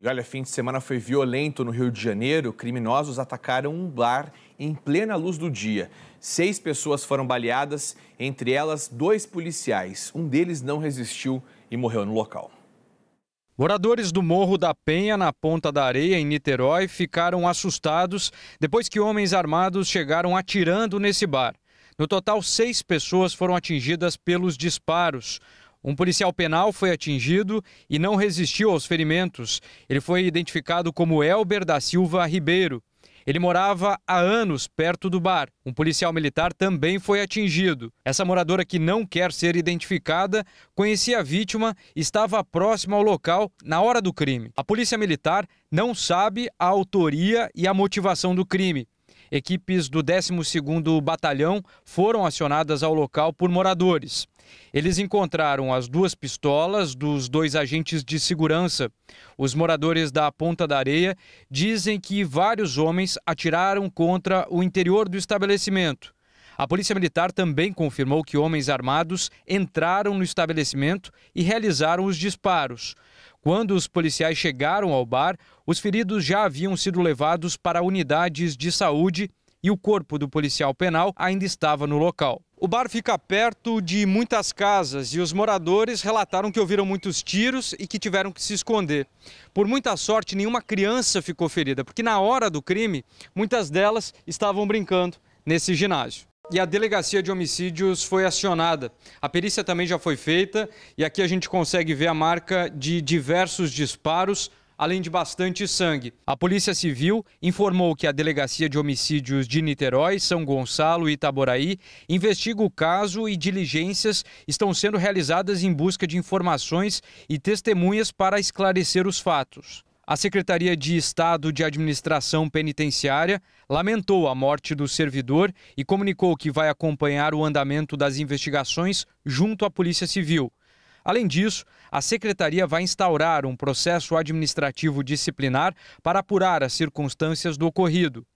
E olha, fim de semana foi violento no Rio de Janeiro. Criminosos atacaram um bar em plena luz do dia. Seis pessoas foram baleadas, entre elas dois policiais. Um deles não resistiu e morreu no local. Moradores do Morro da Penha, na Ponta da Areia, em Niterói, ficaram assustados depois que homens armados chegaram atirando nesse bar. No total, seis pessoas foram atingidas pelos disparos. Um policial penal foi atingido e não resistiu aos ferimentos. Ele foi identificado como Elber da Silva Ribeiro. Ele morava há anos perto do bar. Um policial militar também foi atingido. Essa moradora que não quer ser identificada conhecia a vítima e estava próxima ao local na hora do crime. A polícia militar não sabe a autoria e a motivação do crime equipes do 12º Batalhão foram acionadas ao local por moradores. Eles encontraram as duas pistolas dos dois agentes de segurança. Os moradores da Ponta da Areia dizem que vários homens atiraram contra o interior do estabelecimento. A Polícia Militar também confirmou que homens armados entraram no estabelecimento e realizaram os disparos. Quando os policiais chegaram ao bar, os feridos já haviam sido levados para unidades de saúde e o corpo do policial penal ainda estava no local. O bar fica perto de muitas casas e os moradores relataram que ouviram muitos tiros e que tiveram que se esconder. Por muita sorte, nenhuma criança ficou ferida, porque na hora do crime, muitas delas estavam brincando nesse ginásio e a delegacia de homicídios foi acionada. A perícia também já foi feita e aqui a gente consegue ver a marca de diversos disparos, além de bastante sangue. A Polícia Civil informou que a Delegacia de Homicídios de Niterói, São Gonçalo e Itaboraí investiga o caso e diligências estão sendo realizadas em busca de informações e testemunhas para esclarecer os fatos. A Secretaria de Estado de Administração Penitenciária lamentou a morte do servidor e comunicou que vai acompanhar o andamento das investigações junto à Polícia Civil. Além disso, a secretaria vai instaurar um processo administrativo disciplinar para apurar as circunstâncias do ocorrido.